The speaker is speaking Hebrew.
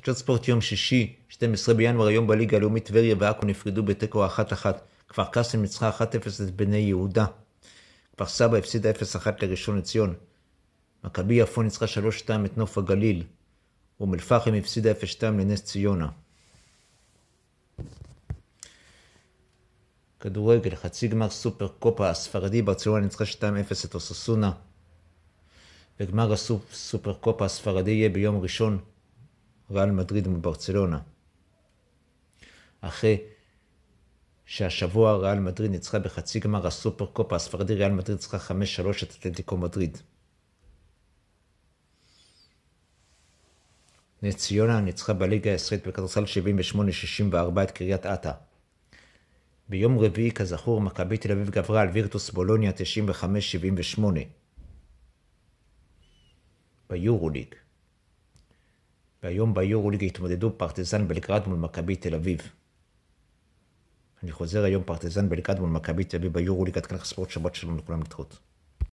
חדשות ספורט יום שישי, 12 בינואר, היום בליגה הלאומית טבריה ועכו נפרדו בתיקו 1-1. כפר קאסם ניצחה 1-0 את בני יהודה. כפר סבא הפסידה 0-1 לראשון לציון. מכבי יפו ניצחה 3-2 את נוף הגליל. אום אל-פחם הפסידה 0-2 לנס ציונה. כדורגל, חצי גמר סופר קופה הספרדי, ברצלונה ניצחה 2-0 את אוססונה. וגמר הסופר קופה הספרדי יהיה ביום ראשון, ריאל מדריד מול ברצלונה. אחרי שהשבוע ריאל מדריד ניצחה בחצי גמר הסופר קופה הספרדי, ריאל מדריד ניצחה 5-3 את אתלטיקו מדריד. נס ציונה ניצחה בליגה העשרית בכדורסל 78-64 את קריית אתא. ביום רביעי, כזכור, מכבי תל אביב גברה על וירטוס בולוניה 95-78. ביורוליג. והיום ביורוליג התמודדו פרטיזן בלגרד מול מכבי תל אביב. אני חוזר היום פרטיזן בלגרד מול מכבי תל אביב ביורוליג, עד כאן הספורט שבת שלום לכולם לדחות.